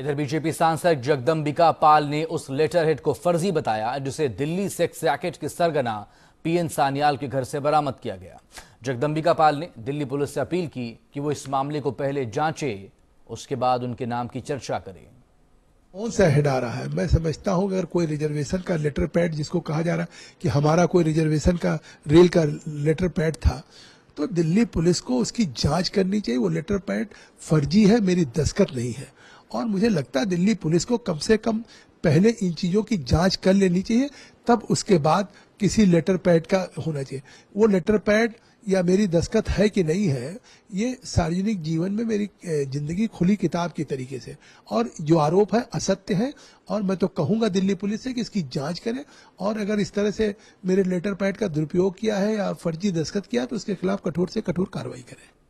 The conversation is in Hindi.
इधर बीजेपी सांसद जगदम्बिका पाल ने उस लेटर हेड को फर्जी बताया जिसे दिल्ली सेक्स रैकेट की सरगना पीएन सानियाल के घर से बरामद किया गया जगदम्बिका पाल ने दिल्ली पुलिस से अपील की कि वो इस मामले को पहले जांचे उसके बाद उनके नाम की चर्चा करें कौन सा हेड आ रहा है मैं समझता हूं अगर कोई रिजर्वेशन का लेटर पैड जिसको कहा जा रहा है कि हमारा कोई रिजर्वेशन का रेल का लेटर पैड था तो दिल्ली पुलिस को उसकी जांच करनी चाहिए वो लेटर पैड फर्जी है मेरी दस्खत नहीं है और मुझे लगता है दिल्ली पुलिस को कम से कम पहले इन चीज़ों की जांच कर लेनी चाहिए तब उसके बाद किसी लेटर पैड का होना चाहिए वो लेटर पैड या मेरी दस्खत है कि नहीं है ये सार्वजनिक जीवन में मेरी जिंदगी खुली किताब के तरीके से और जो आरोप है असत्य है और मैं तो कहूंगा दिल्ली पुलिस से कि इसकी जांच करें और अगर इस तरह से मेरे लेटर पैड का दुरुपयोग किया है या फर्जी दस्खत किया है तो उसके खिलाफ कठोर से कठोर कार्रवाई करें